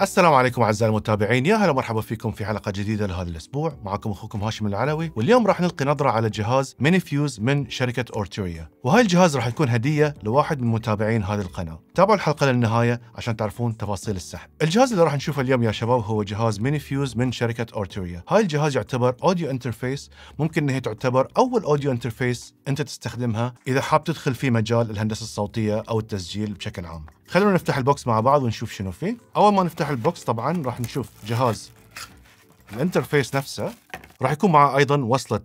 السلام عليكم اعزائي المتابعين يا هلا ومرحبا فيكم في حلقه جديده لهذا الاسبوع معكم اخوكم هاشم العلوي واليوم راح نلقي نظره على جهاز ميني فيوز من شركه اورتوريا وهاي الجهاز راح يكون هديه لواحد من متابعين هذه القناه تابعوا الحلقه للنهايه عشان تعرفون تفاصيل السحب الجهاز اللي راح نشوفه اليوم يا شباب هو جهاز ميني فيوز من شركه اورتوريا هاي الجهاز يعتبر اوديو انترفيس ممكن ان هي تعتبر اول اوديو انترفيس انت تستخدمها اذا حاب تدخل في مجال الهندسه الصوتيه او التسجيل بشكل عام خلونا نفتح البوكس مع بعض ونشوف شنو فيه اول ما نفتح نفتح البوكس طبعا راح نشوف جهاز الانترفيس نفسه راح يكون معه ايضا وصله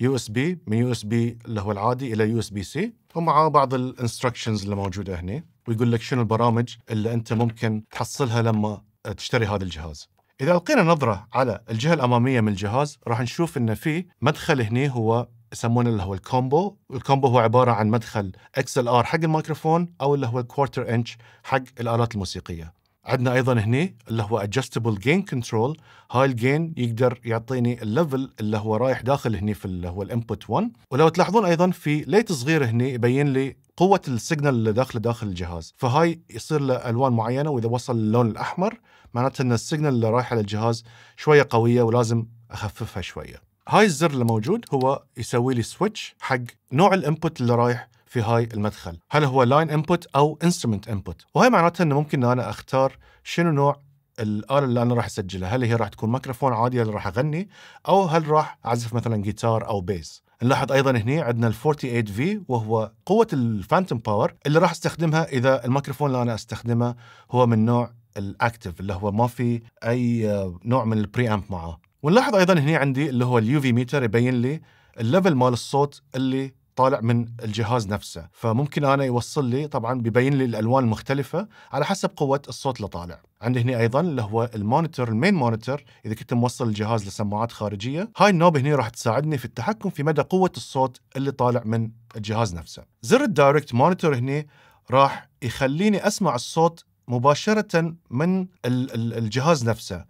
يو اس بي من يو اس بي اللي هو العادي الى يو اس بي سي ومعاه بعض الانستركشنز اللي موجوده هنا ويقول لك شنو البرامج اللي انت ممكن تحصلها لما تشتري هذا الجهاز اذا القينا نظره على الجهه الاماميه من الجهاز راح نشوف ان في مدخل هنا هو يسمونه اللي هو الكومبو الكومبو هو عباره عن مدخل اكس ال ار حق الميكروفون او اللي هو الكوارتر انش حق الالات الموسيقيه عندنا ايضا هنا اللي هو adjustable gain control هاي الجين يقدر يعطيني الليفل اللي هو رايح داخل هنا في اللي هو الانبوت 1 ولو تلاحظون ايضا في ليت صغير هنا يبين لي قوة السيجنال اللي داخله داخل الجهاز فهاي يصير له الوان معينة واذا وصل اللون الاحمر معناته ان السيجنال اللي رايحه للجهاز شوية قوية ولازم اخففها شوية هاي الزر اللي موجود هو يسوي لي سويتش حق نوع الانبوت اللي رايح في هاي المدخل هل هو لاين انبوت او انسترومنت انبوت وهي معناتها انه ممكن انا اختار شنو نوع الآلة اللي أنا راح أسجلها هل هي راح تكون ميكروفون عادي اللي راح أغني أو هل راح أعزف مثلا جيتار أو بيس نلاحظ ايضا هنا عندنا ال 48V وهو قوه الفانتوم باور اللي راح استخدمها اذا الميكروفون اللي انا استخدمه هو من نوع الاكتف اللي هو ما في اي آه، نوع من البري امب معه ونلاحظ ايضا هنا عندي اللي هو اليو في ميتر يبين لي الليفل مال الصوت اللي طالع من الجهاز نفسه فممكن انا يوصل لي طبعا ببين لي الالوان المختلفه على حسب قوه الصوت اللي طالع عندي هنا ايضا اللي هو المونيتور المين مونيتور اذا كنت موصل الجهاز لسماعات خارجيه هاي النوب هنا راح تساعدني في التحكم في مدى قوه الصوت اللي طالع من الجهاز نفسه زر الدايركت مونيتور هنا راح يخليني اسمع الصوت مباشره من الجهاز نفسه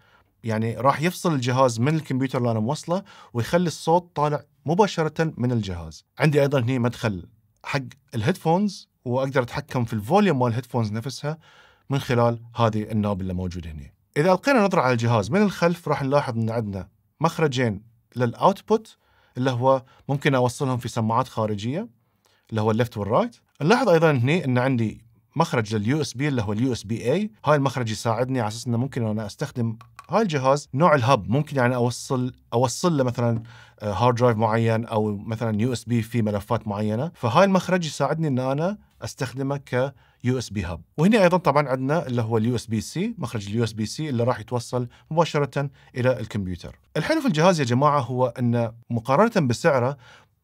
يعني راح يفصل الجهاز من الكمبيوتر اللي انا موصله ويخلي الصوت طالع مباشره من الجهاز عندي ايضا هنا مدخل حق الهيدفونز واقدر اتحكم في الفوليوم مال الهيدفونز نفسها من خلال هذه النوب اللي موجوده هنا اذا القينا نظره على الجهاز من الخلف راح نلاحظ ان عندنا مخرجين للاوتبوت اللي هو ممكن اوصلهم في سماعات خارجيه اللي هو اللفت والرايت نلاحظ ايضا هنا ان عندي مخرج لليو اس بي اللي هو اليو اس بي اي هاي المخرج يساعدني على اساس انه ممكن انا استخدم هاي الجهاز نوع الهب ممكن يعني اوصل اوصل له مثلا هارد آه، درايف معين او مثلا يو اس بي في ملفات معينه فهاي المخرج يساعدني ان انا استخدمه ك يو اس بي هاب وهنا ايضا طبعا عندنا اللي هو اليو اس بي سي مخرج اليو اس بي سي اللي راح يتوصل مباشره الى الكمبيوتر الحلو في الجهاز يا جماعه هو ان مقارنه بسعره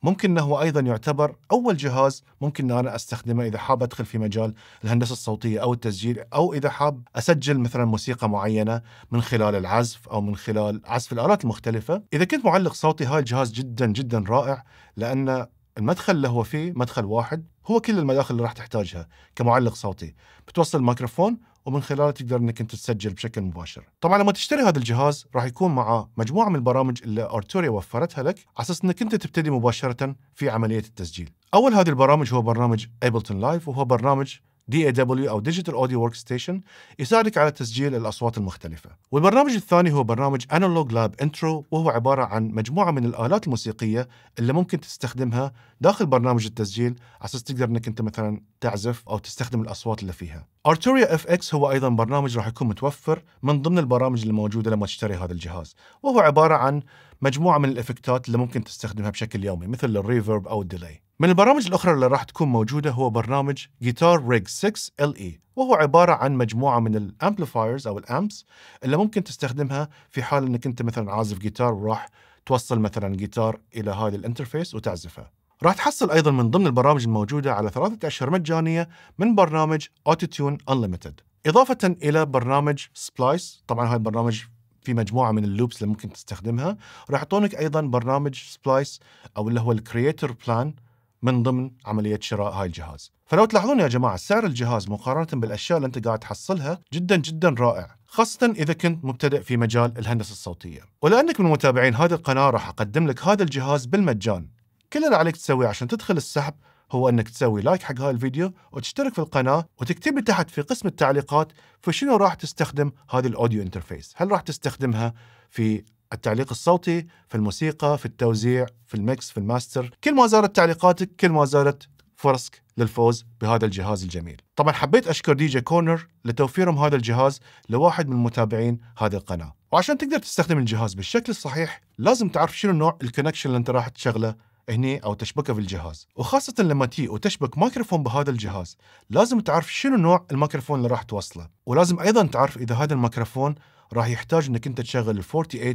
ممكن أنه أيضا يعتبر أول جهاز ممكن أن أنا أستخدمه إذا حاب أدخل في مجال الهندسة الصوتية أو التسجيل أو إذا حاب أسجل مثلا موسيقى معينة من خلال العزف أو من خلال عزف الآلات المختلفة إذا كنت معلق صوتي هاي الجهاز جدا جدا رائع لأن المدخل اللي هو فيه مدخل واحد هو كل المداخل اللي راح تحتاجها كمعلق صوتي بتوصل الميكروفون ومن خلاله تقدر انك انت تسجل بشكل مباشر. طبعا لما تشتري هذا الجهاز راح يكون معه مجموعه من البرامج اللي ارتوريا وفرتها لك على اساس انك انت تبتدي مباشره في عمليه التسجيل. اول هذه البرامج هو برنامج ابلتون لايف وهو برنامج دي اي دبليو او ديجيتال اوديو ورك ستيشن يساعدك على تسجيل الاصوات المختلفه. والبرنامج الثاني هو برنامج انالوج لاب انترو وهو عباره عن مجموعه من الالات الموسيقيه اللي ممكن تستخدمها داخل برنامج التسجيل على اساس تقدر انك انت مثلا تعزف او تستخدم الاصوات اللي فيها. ارتوريا اف اكس هو ايضا برنامج راح يكون متوفر من ضمن البرامج الموجوده لما تشتري هذا الجهاز، وهو عباره عن مجموعه من الافكتات اللي ممكن تستخدمها بشكل يومي مثل الريفرب او الديلي. من البرامج الاخرى اللي راح تكون موجوده هو برنامج جيتار ريج 6 ال اي، وهو عباره عن مجموعه من الامبليفايرز او الامبس اللي ممكن تستخدمها في حال انك انت مثلا عازف جيتار وراح توصل مثلا جيتار الى هذا الانترفيس وتعزفه. راح تحصل أيضا من ضمن البرامج الموجودة على ثلاثة أشهر مجانية من برنامج أوتوتيون أنليمتد إضافة إلى برنامج سبلايس طبعا هاي البرنامج في مجموعه من اللوبس اللي ممكن تستخدمها راح يعطونك ايضا برنامج سبلايس او اللي هو الكرييتر بلان من ضمن عمليه شراء هاي الجهاز فلو تلاحظون يا جماعه سعر الجهاز مقارنه بالاشياء اللي انت قاعد تحصلها جدا جدا رائع خاصة إذا كنت مبتدئ في مجال الهندسة الصوتية ولأنك من متابعين هذه القناة راح أقدم لك هذا الجهاز بالمجان كل اللي عليك تسويه عشان تدخل السحب هو انك تسوي لايك حق هذا الفيديو وتشترك في القناه وتكتب لي تحت في قسم التعليقات في شنو راح تستخدم هذه الاوديو انترفيس، هل راح تستخدمها في التعليق الصوتي، في الموسيقى، في التوزيع، في المكس في الماستر، كل ما زادت تعليقاتك كل ما زادت فرصك للفوز بهذا الجهاز الجميل. طبعا حبيت اشكر دي جي كورنر لتوفيرهم هذا الجهاز لواحد من متابعين هذه القناه، وعشان تقدر تستخدم الجهاز بالشكل الصحيح لازم تعرف شنو نوع الكونكشن اللي انت راح تشغله هنا او تشبكه بالجهاز وخاصه لما تي وتشبك مايكروفون بهذا الجهاز لازم تعرف شنو نوع الميكروفون اللي راح توصله ولازم ايضا تعرف اذا هذا الميكروفون راح يحتاج انك انت تشغل ال 48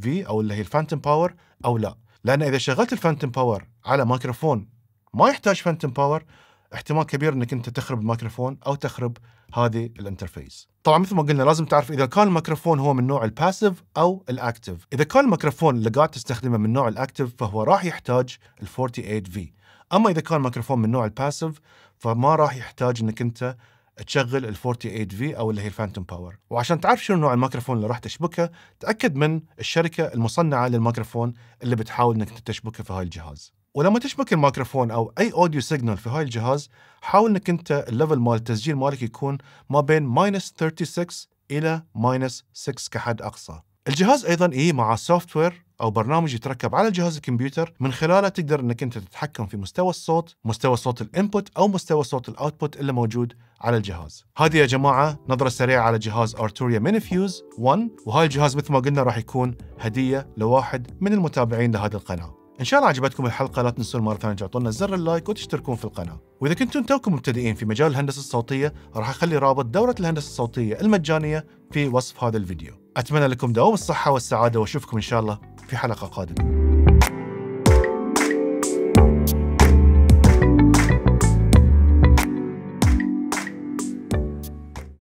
في او اللي هي الفانتوم باور او لا لان اذا شغلت الفانتوم باور على مايكروفون ما يحتاج فانتوم باور احتمال كبير انك انت تخرب الميكروفون او تخرب هذه الانترفيس. طبعا مثل ما قلنا لازم تعرف اذا كان الميكروفون هو من نوع الباسيف او الاكتف. اذا كان الميكروفون اللي قاعد تستخدمه من نوع الاكتف فهو راح يحتاج ال 48 في. اما اذا كان الميكروفون من نوع الباسيف فما راح يحتاج انك انت تشغل ال 48 في او اللي هي الفانتوم باور وعشان تعرف شنو نوع الميكروفون اللي راح تشبكه تاكد من الشركه المصنعه للميكروفون اللي بتحاول انك تشبكه في هاي الجهاز ولما تشبك الميكروفون او اي اوديو سيجنال في هاي الجهاز حاول انك انت الليفل مال التسجيل مالك يكون ما بين ماينس 36 الى ماينس 6 كحد اقصى الجهاز ايضا يجي إيه، مع سوفت وير او برنامج يتركب على جهاز الكمبيوتر من خلاله تقدر انك انت تتحكم في مستوى الصوت، مستوى صوت الانبوت او مستوى صوت الاوتبوت اللي موجود على الجهاز. هذه يا جماعه نظره سريعه على جهاز ارتوريا ميني فيوز 1 وهاي الجهاز مثل ما قلنا راح يكون هديه لواحد من المتابعين لهذه القناه. ان شاء الله عجبتكم الحلقه لا تنسون مره ثانيه تعطونا زر اللايك وتشتركون في القناه واذا كنتم توكم مبتدئين في مجال الهندسه الصوتيه راح اخلي رابط دوره الهندسه الصوتيه المجانيه في وصف هذا الفيديو اتمنى لكم دوام الصحه والسعاده واشوفكم ان شاء الله في حلقه قادمه